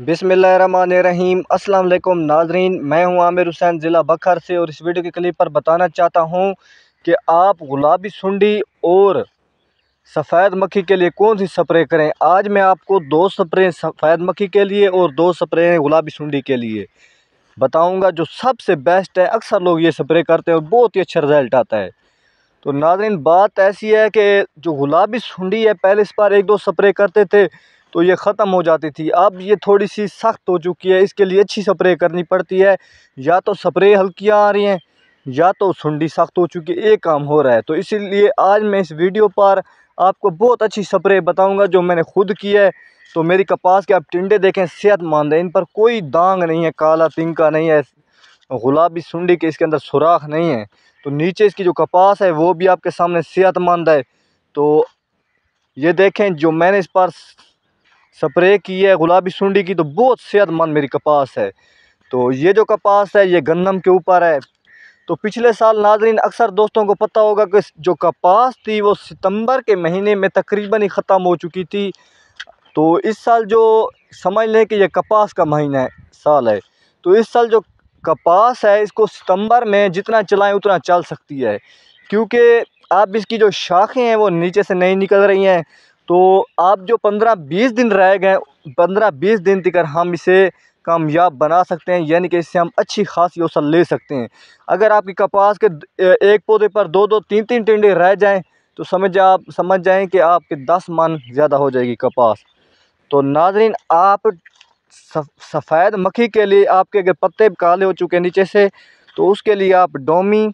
बिसमीम अल्लाम नाजरीन मैं हूं आमिर हुसैन ज़िला बखर से और इस वीडियो के क्लिप पर बताना चाहता हूं कि आप गुलाबी सुंडी और सफ़ेद मक्खी के लिए कौन सी स्प्रे करें आज मैं आपको दो स्प्रे सफ़ेद मक्खी के लिए और दो स्प्रे हैं गुलाबी सुंडी के लिए बताऊंगा जो सबसे बेस्ट है अक्सर लोग ये स्प्रे करते हैं और बहुत ही अच्छा रिज़ल्ट आता है तो नाजरीन बात ऐसी है कि जो गुलाबी सुंडी है पहले इस बार एक दो स्प्रे करते थे तो ये ख़त्म हो जाती थी अब ये थोड़ी सी सख्त हो चुकी है इसके लिए अच्छी स्प्रे करनी पड़ती है या तो स्प्रे हल्कियाँ आ रही हैं या तो सुंडी सख्त हो चुकी है एक काम हो रहा है तो इसीलिए आज मैं इस वीडियो पर आपको बहुत अच्छी स्प्रे बताऊंगा जो मैंने खुद की है तो मेरी कपास के आप टिंडे देखें सेहतमंद है इन पर कोई दांग नहीं है काला पिंका नहीं है गुलाबी सुंडी के इसके अंदर सुराख नहीं है तो नीचे इसकी जो कपास है वो भी आपके सामने सेहतमंद है तो ये देखें जो मैंने इस पर स्प्रे की है गुलाबी सुंडी की तो बहुत सेहतमंद मेरी कपास है तो ये जो कपास है ये गन्नम के ऊपर है तो पिछले साल नाजरीन अक्सर दोस्तों को पता होगा कि जो कपास थी वो सितंबर के महीने में तकरीबन ही ख़त्म हो चुकी थी तो इस साल जो समझ लें कि यह कपास का महीना है साल है तो इस साल जो कपास है इसको सितंबर में जितना चलाएं उतना चल सकती है क्योंकि आप इसकी जो शाखें हैं वो नीचे से नहीं निकल रही हैं तो आप जो पंद्रह बीस दिन रह गए पंद्रह बीस दिन तक हम इसे कामयाब बना सकते हैं यानी कि इससे हम अच्छी खासी औसत ले सकते हैं अगर आपकी कपास के एक पौधे पर दो दो तीन तीन टिंडे रह जाएं तो समझ आप समझ जाएं कि आपके दस मन ज़्यादा हो जाएगी कपास तो नाजरीन आप सफ़ेद मक्खी के लिए आपके अगर पत्ते काले हो चुके नीचे से तो उसके लिए आप डोमी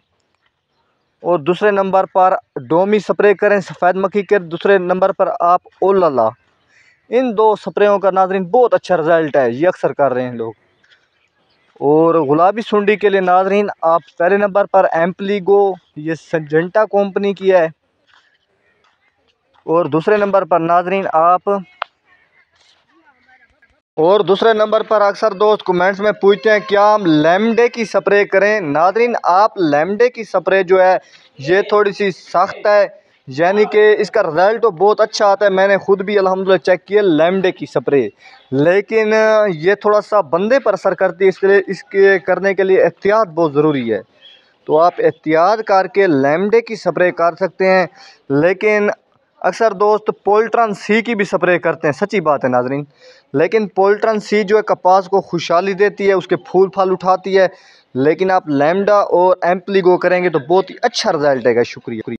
और दूसरे नंबर पर डोमी स्प्रे करें सफ़ेद मक्खी के दूसरे नंबर पर आप ओला इन दो स्प्रेयों का नाजरीन बहुत अच्छा रिज़ल्ट है ये अक्सर कर रहे हैं लोग और गुलाबी सुंडी के लिए नाजरीन आप पहले नंबर पर एम्पलीगो ये सजेंटा कंपनी की है और दूसरे नंबर पर नाजरीन आप और दूसरे नंबर पर अक्सर दोस्त कमेंट्स में पूछते हैं क्या हम लेमडे की स्प्रे करें नादरीन आप लेमडे की स्प्रे जो है ये थोड़ी सी सख्त है यानी कि इसका रिज़ल्ट तो बहुत अच्छा आता है मैंने ख़ुद भी अलहमदिल्ला चेक किया लेमडे की स्प्रे लेकिन ये थोड़ा सा बंदे पर असर करती है इसलिए इसके करने के लिए एहतियात बहुत ज़रूरी है तो आप एहतियात करके लेमडे की स्प्रे कर सकते हैं लेकिन अक्सर दोस्त पोल्ट्रन सी की भी स्प्रे करते हैं सच्ची बात है नाजरीन लेकिन पोल्ट्रन सी जो है कपास को खुशहाली देती है उसके फूल फाल उठाती है लेकिन आप लैमडा और गो करेंगे तो बहुत ही अच्छा रिजल्ट आएगा शुक्रिया